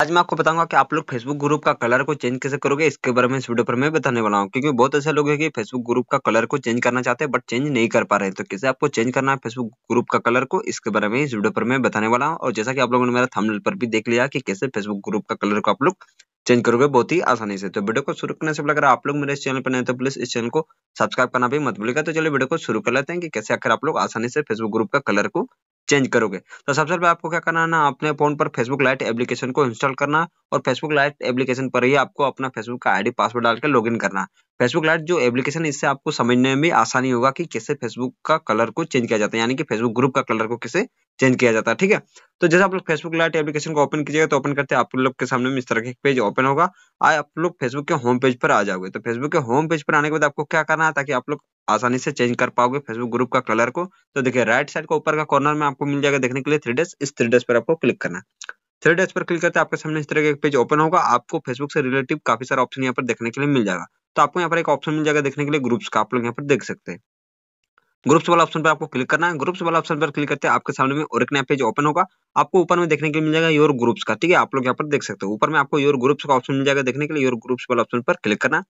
आज मैं आपको बताऊंगा कि आप लोग फेसबुक ग्रुप का कलर को चेंज कैसे करोगे इसके बारे में इस वीडियो पर मैं बताने वाला हूँ क्योंकि बहुत ऐसे लोग हैं कि फेसबुक ग्रुप का कलर को चेंज करना चाहते हैं बट चेंज नहीं कर पा रहे हैं तो कैसे आपको चेंज करना है फेसबुक ग्रुप का कलर को इसके बारे में इस वीडियो पर मैं बताने वाला हूँ और जैसा कि आप लोगों ने मेरा थंबनेल पर भी देख लिया कि कैसे फेसबुक ग्रुप का कलर को आप लोग चेंज करोगे बहुत ही आसानी से तो वीडियो को शुरू करने से अगर आप लोग मेरे इस चैनल पर नहीं तो प्लीज इस चैनल को सब्सक्राइब करना भी मत भूलिएगा तो चलिए वीडियो को शुरू कर लेते हैं कि कैसे आकर आप लोग आसानी से फेसबुक ग्रुप का कलर को चेंज करोगे तो सबसे पहले आपको क्या करना है ना अपने फोन पर फेसबुक लाइट एप्लीकेशन को इंस्टॉल करना और फेसबुक लाइट एप्लीकेशन पर ही आपको अपना फेसबुक का आईडी पासवर्ड डालकर लॉगिन करना फेसबुक लाइट जो एप्लीकेशन इससे आपको समझने में आसानी होगा कि कैसे फेसबुक का कलर को चेंज किया जाता है यानी कि फेसबुक ग्रुप का कलर को कैसे चेंज किया जाता है ठीक है तो जैसे आप लोग फेसबुक लाइट एप्लीकेशन को ओपन कीजिएगा तो ओपन करते आप लोग के सामने इस तरह का पेज ओपन होगा आप लोग फेसबुक के होम पेज पर आ जाओगे तो फेसबुक के होम पेज पर आने के बाद आपको क्या करना है ताकि आप लोग आसानी से चेंज कर पाओगे फेसबुक ग्रुप का कलर को तो देखिए राइट साइड का ऊपर का कॉर्नर में आपको मिल जाएगा देखने के लिए थ्री डेज इस थ्री डेज पर आपको क्लिक करना है थ्री डेज पर क्लिक करते आपके सामने इस तरह का पेज ओपन होगा आपको फेसबुक से रिलेटिव काफी सारा ऑप्शन यहाँ पर देखने के लिए मिल जाएगा तो आपको यहाँ पर एक ऑप्शन मिल जाएगा देखने के लिए ग्रुप्स का आप लोग यहाँ पर देख सकते हैं ग्रुप्स वाला ऑप्शन पर आपको क्लिक करना है ग्रुप्स वाला ऑप्शन पर क्लिक करते हैं आपके सामने में और एक नया पेज ओपन होगा आपको ऊपर में देखने के लिए मिल जाएगा योर ग्रुप्स का ठीक है आप लोग यहाँ पर देख सकते हो ऊपर में आपको योर ग्रुप्स का ऑप्शन मिल जाएगा देखने के लिए योर ग्रुप्स वाला ऑप्शन पर क्लिक करना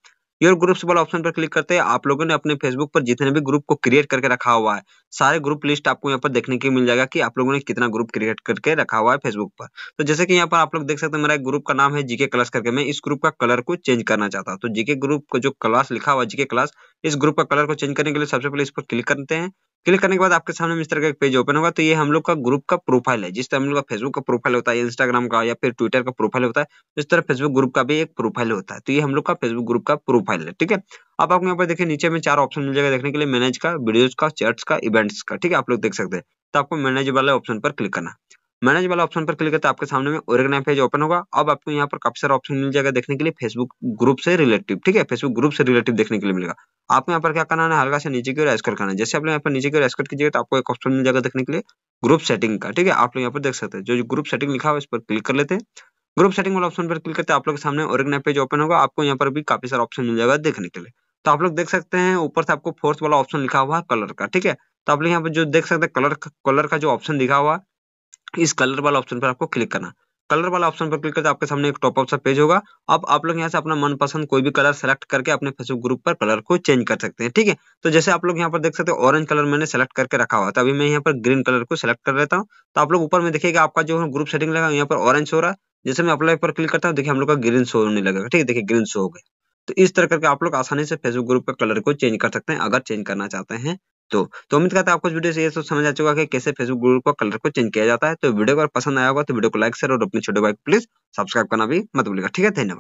योर ग्रुप्स वाला ऑप्शन पर क्लिक करते हैं आप लोगों ने अपने फेसबुक पर जितने भी ग्रुप को क्रिएट करके रखा हुआ है सारे ग्रुप लिस्ट आपको यहाँ पर देखने को मिल जाएगा कि आप लोगों ने कितना ग्रुप क्रिएट करके रखा हुआ है फेसबुक पर तो जैसे कि यहाँ पर आप लोग देख सकते हैं मेरा ग्रुप का नाम है जीके क्लास करके मैं इस ग्रुप का कलर को चेंज करना चाहता हूँ तो जीके ग्रुप का जो क्लास लिखा हुआ जीके क्लास इस ग्रुप का कलर को चेंज करने के लिए सबसे पहले इस पर क्लिक करते हैं क्लिक करने के बाद आपके सामने इस तरह का एक पेज ओपन होगा तो ये हम लोग का ग्रुप का प्रोफाइल है जिस तरह हम लोग का फेसबुक का प्रोफाइल होता है इंस्टाग्राम का या फिर ट्विटर का प्रोफाइल होता है इस तरह फेसबुक ग्रुप का भी एक प्रोफाइल होता है तो ये हम लोग का फेसबुक ग्रुप का प्रोफाइल है ठीक है अब आपको यहाँ पर देखिए नीचे में चार ऑप्शन मिल जाएगा देखने के लिए मैनेज का वीडियोज का चर्च का इवेंट्स का ठीक है आप लोग देख सकते हैं तो आपको मैनेज वाले ऑप्शन पर क्लिक करना मैनेज वाला ऑप्शन पर क्लिक करते आपके सामने में ऑर्गेनाइज पेज ओपन होगा अब आपको यहाँ पर काफी सारा ऑप्शन मिल जाएगा देखने के लिए फेसबुक ग्रुप से रिलेटिव ठीक है फेसबुक ग्रुप से रिलेटिव देखने के लिए मिलेगा आपको यहाँ पर क्या करना है हल्का सा नीचे की ओर एस्कर करना है जैसे आप लोग यहाँ पर नीचे की ओर एस्कर कीजिएगा तो आपको एक ऑप्शन मिल जाएगा देखने के लिए ग्रुप सेटिंग का ठीक है आप लोग यहाँ पर देख सकते हैं जो ग्रुप सेटिंग लिखा हुआ है इस पर क्लिक कर लेते हैं ग्रुप सेटिंग वाला ऑप्शन पर क्लिक करते हैं आप लोग के सामने और एक नया पेज ओपन होगा आपको यहाँ पर भी काफी सारा ऑप्शन मिल जाएगा देखने के लिए तो आप लोग देख सकते हैं ऊपर से आपको फोर्थ वाला ऑप्शन लिखा हुआ है कलर का ठीक है तो आप लोग यहाँ पर जो देख सकते हैं कलर कलर का जो ऑप्शन लिखा हुआ इस कलर वाला ऑप्शन पर आपको क्लिक करना कलर वाला ऑप्शन पर क्लिक करते आपके सामने एक टॉपअप सा पेज होगा अब आप लोग यहाँ से अपना मनपसंद कोई भी कलर सेलेक्ट करके अपने फेसबुक ग्रुप पर कलर को चेंज कर सकते हैं ठीक है तो जैसे आप लोग यहाँ पर देख सकते हैं ऑरेंज कलर मैंने सेलेक्ट करके रखा हुआ था तो अभी मैं यहाँ पर ग्रीन कलर को सेलेक्ट कर लेता हूँ तो आप लोग ऊपर में देखिएगा आपका जो ग्रुप सेटिंग लगा यहाँ पर ऑरेंज हो रहा है जैसे मैं अपना पर क्लिक करता हूँ देखिए हम लोग का ग्रीन शो होने लगेगा ठीक है देखिए ग्रीन शो हो गया तो इस तरह करके आप लोग आसानी से फेसबुक ग्रुप का कलर को चेंज कर सकते हैं अगर चेंज करना चाहते हैं तो तो उम्मीद करता है आपको वीडियो से ये सब समझ आ चुका कि कैसे फेसबुक ग्रुप का कलर को चेंज किया जाता है तो वीडियो अगर पसंद आया होगा तो वीडियो को लाइक शेयर और अपने छोटे भाई को प्लीज सब्सक्राइब करना भी मत भूलिएगा ठीक है धन्यवाद